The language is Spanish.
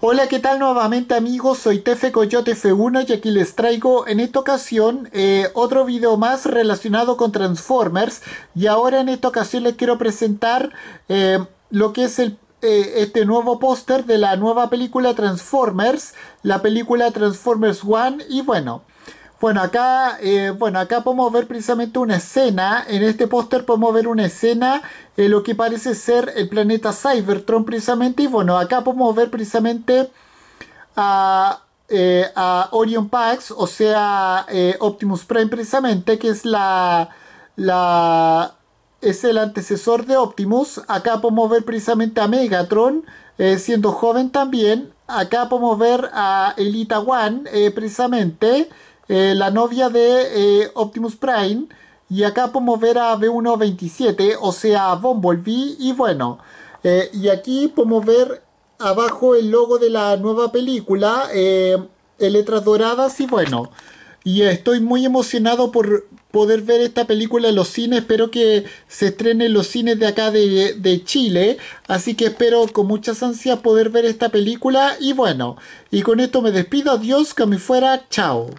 Hola, ¿qué tal nuevamente amigos? Soy Tefe Coyote F1 y aquí les traigo en esta ocasión eh, otro video más relacionado con Transformers y ahora en esta ocasión les quiero presentar eh, lo que es eh, este nuevo póster de la nueva película Transformers, la película Transformers One y bueno... Bueno, acá, eh, bueno, acá podemos ver precisamente una escena. En este póster podemos ver una escena, eh, lo que parece ser el planeta Cybertron precisamente. Y bueno, acá podemos ver precisamente a, eh, a Orion Pax, o sea, Optimus Prime precisamente, que es la, la... es el antecesor de Optimus. Acá podemos ver precisamente a Megatron, siendo joven también. Acá podemos ver a Elita One, precisamente. Eh, la novia de eh, Optimus Prime. Y acá podemos ver a B127, o sea, a Bumblebee. Y bueno, eh, y aquí podemos ver abajo el logo de la nueva película, en letras doradas. Y bueno, y estoy muy emocionado por poder ver esta película en los cines. Espero que se estrenen los cines de acá de, de, Chile. Así que espero con muchas ansias poder ver esta película. Y bueno, y con esto me despido. Adiós, que me fuera. Chao.